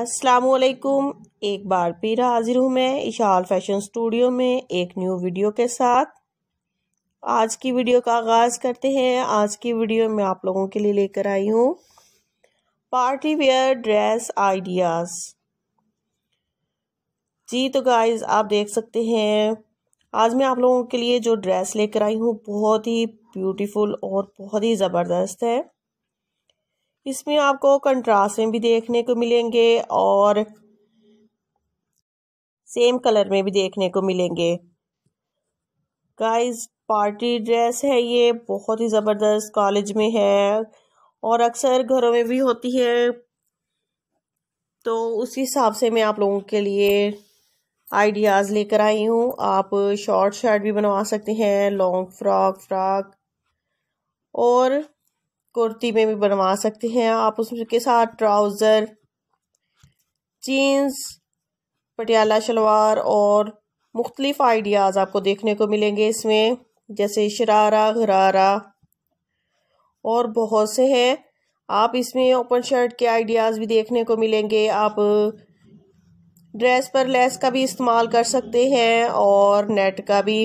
असलकुम एक बार फिर हाजिर हूँ मैं इशाल फैशन स्टूडियो में एक न्यू वीडियो के साथ आज की वीडियो का आगाज़ करते हैं आज की वीडियो में आप लोगों के लिए लेकर आई हूँ पार्टी वेयर ड्रेस आइडियाज़ जी तो गाइज आप देख सकते हैं आज मैं आप लोगों के लिए जो ड्रेस लेकर आई हूँ बहुत ही ब्यूटीफुल और बहुत ही ज़बरदस्त है इसमें आपको कंट्रास्ट में भी देखने को मिलेंगे और सेम कलर में भी देखने को मिलेंगे गाइस पार्टी ड्रेस है ये बहुत ही ज़बरदस्त कॉलेज में है और अक्सर घरों में भी होती है तो उसी हिसाब से मैं आप लोगों के लिए आइडियाज़ लेकर आई हूँ आप शॉर्ट शर्ट भी बनवा सकते हैं लॉन्ग फ्रॉक फ्रॉक और कुर्ती में भी बनवा सकते हैं आप उसके साथ ट्राउज़र जीन्स पटियाला शलवार और मुख्तलिफ़ आइडियाज़ आपको देखने को मिलेंगे इसमें जैसे शरारा घरारा और बहुत से हैं आप इसमें ओपन शर्ट के आइडियाज़ भी देखने को मिलेंगे आप ड्रेस पर लेस का भी इस्तेमाल कर सकते हैं और नेट का भी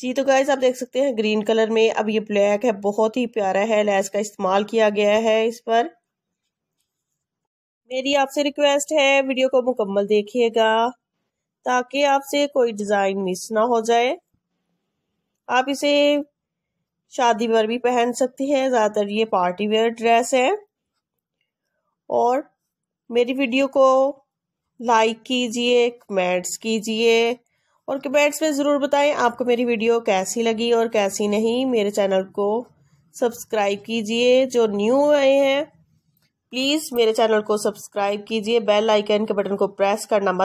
जी तो गाइज आप देख सकते हैं ग्रीन कलर में अब ये ब्लैक है बहुत ही प्यारा है लैस का इस्तेमाल किया गया है इस पर मेरी आपसे रिक्वेस्ट है वीडियो को मुकम्मल देखिएगा ताकि आपसे कोई डिज़ाइन मिस ना हो जाए आप इसे शादी पर भी पहन सकती हैं ज़्यादातर ये पार्टी वेयर ड्रेस है और मेरी वीडियो को लाइक कीजिए कमेंट्स कीजिए और कमेंट्स में ज़रूर बताएं आपको मेरी वीडियो कैसी लगी और कैसी नहीं मेरे चैनल को सब्सक्राइब कीजिए जो न्यू आए हैं प्लीज़ मेरे चैनल को सब्सक्राइब कीजिए बेल आइकन के बटन को प्रेस करना मत